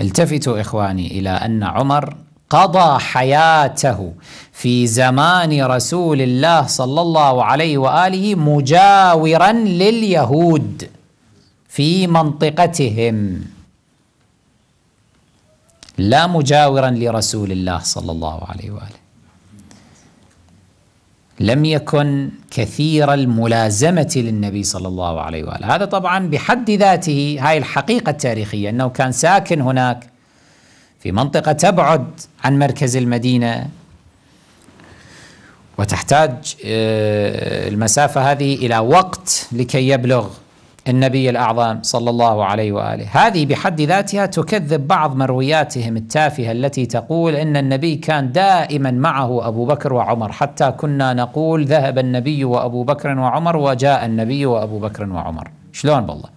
التفتوا إخواني إلى أن عمر قضى حياته في زمان رسول الله صلى الله عليه وآله مجاورا لليهود في منطقتهم لا مجاورا لرسول الله صلى الله عليه وآله لم يكن كثير الملازمة للنبي صلى الله عليه وآله هذا طبعا بحد ذاته هاي الحقيقة التاريخية أنه كان ساكن هناك في منطقة تبعد عن مركز المدينة وتحتاج آه، المسافة هذه إلى وقت لكي يبلغ النبي الأعظم صلى الله عليه وآله هذه بحد ذاتها تكذب بعض مروياتهم التافهة التي تقول إن النبي كان دائما معه أبو بكر وعمر حتى كنا نقول ذهب النبي وأبو بكر وعمر وجاء النبي وأبو بكر وعمر شلون بالله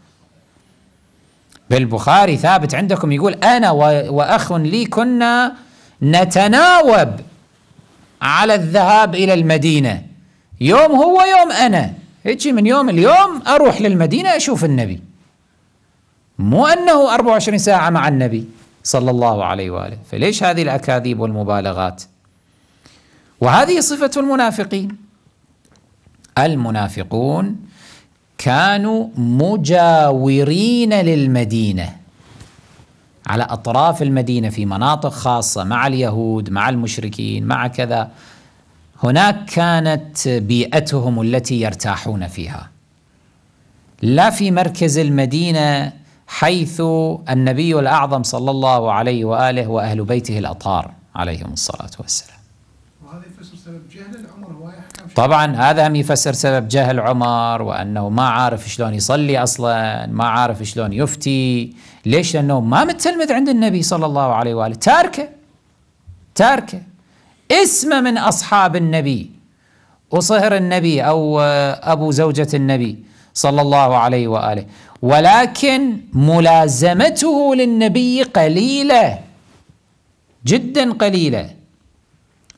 بالبخاري ثابت عندكم يقول أنا وأخ لي كنا نتناوب على الذهاب إلى المدينة يوم هو يوم أنا هيجي من يوم اليوم أروح للمدينة أشوف النبي مو أنه 24 ساعة مع النبي صلى الله عليه وآله فليش هذه الأكاذيب والمبالغات وهذه صفة المنافقين المنافقون كانوا مجاورين للمدينة على أطراف المدينة في مناطق خاصة مع اليهود مع المشركين مع كذا هناك كانت بيئتهم التي يرتاحون فيها لا في مركز المدينه حيث النبي الاعظم صلى الله عليه واله واهل بيته الاطهار عليهم الصلاه والسلام. وهذا يفسر سبب جهل عمر طبعا هذا هم يفسر سبب جهل عمر وانه ما عارف شلون يصلي اصلا، ما عارف شلون يفتي، ليش؟ لانه ما متلمذ عند النبي صلى الله عليه واله، تاركه تاركه اسم من أصحاب النبي وصهر النبي أو أبو زوجة النبي صلى الله عليه وآله ولكن ملازمته للنبي قليلة جدا قليلة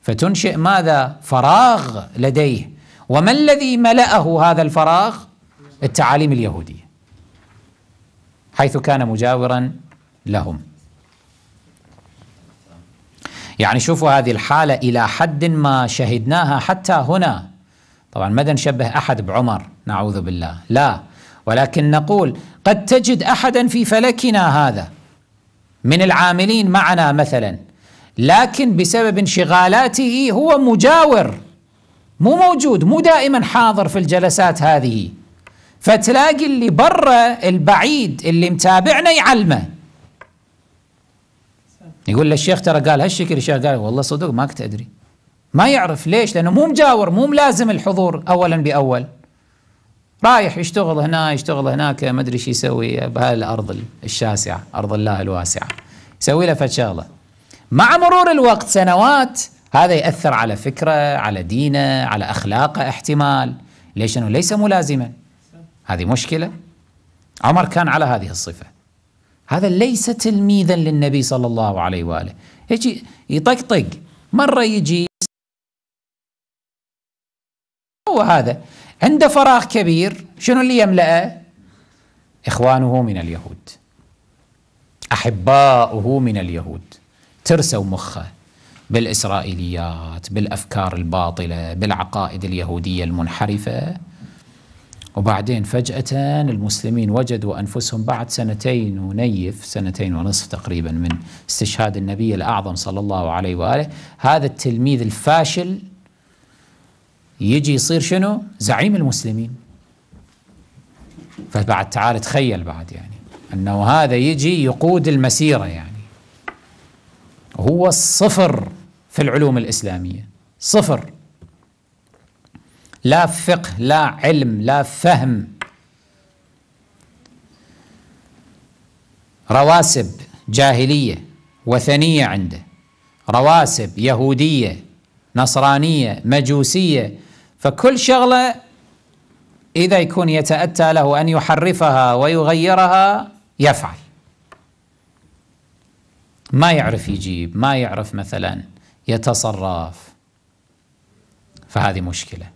فتنشئ ماذا؟ فراغ لديه وما الذي ملأه هذا الفراغ؟ التعاليم اليهودية حيث كان مجاورا لهم يعني شوفوا هذه الحالة إلى حد ما شهدناها حتى هنا طبعا ماذا نشبه أحد بعمر نعوذ بالله لا ولكن نقول قد تجد أحدا في فلكنا هذا من العاملين معنا مثلا لكن بسبب انشغالاته هو مجاور مو موجود مو دائما حاضر في الجلسات هذه فتلاقي اللي برا البعيد اللي متابعنا يعلمه يقول للشيخ ترى قال هالشكل الشيخ قال والله صدق ما كنت ادري ما يعرف ليش لانه مو مجاور مو ملازم الحضور اولا باول رايح يشتغل هنا يشتغل هناك ما ادري ايش يسوي بهالارض الشاسعه ارض الله الواسعه يسوي له فد شغله مع مرور الوقت سنوات هذا ياثر على فكره على دينه على اخلاقه احتمال ليش انه ليس ملازما هذه مشكله عمر كان على هذه الصفه هذا ليس تلميذا للنبي صلى الله عليه وآله يجي يطقطق مرة يجي هو هذا عنده فراغ كبير شنو اللي يملأه إخوانه من اليهود أحباؤه من اليهود ترسوا مخه بالإسرائيليات بالأفكار الباطلة بالعقائد اليهودية المنحرفة وبعدين فجأة المسلمين وجدوا أنفسهم بعد سنتين ونيف سنتين ونصف تقريبا من استشهاد النبي الأعظم صلى الله عليه وآله هذا التلميذ الفاشل يجي يصير شنو زعيم المسلمين فبعد تعال تخيل بعد يعني أنه هذا يجي يقود المسيرة يعني هو الصفر في العلوم الإسلامية صفر لا فقه لا علم لا فهم رواسب جاهلية وثنية عنده رواسب يهودية نصرانية مجوسية فكل شغلة إذا يكون يتأتى له أن يحرفها ويغيرها يفعل ما يعرف يجيب ما يعرف مثلا يتصرف فهذه مشكله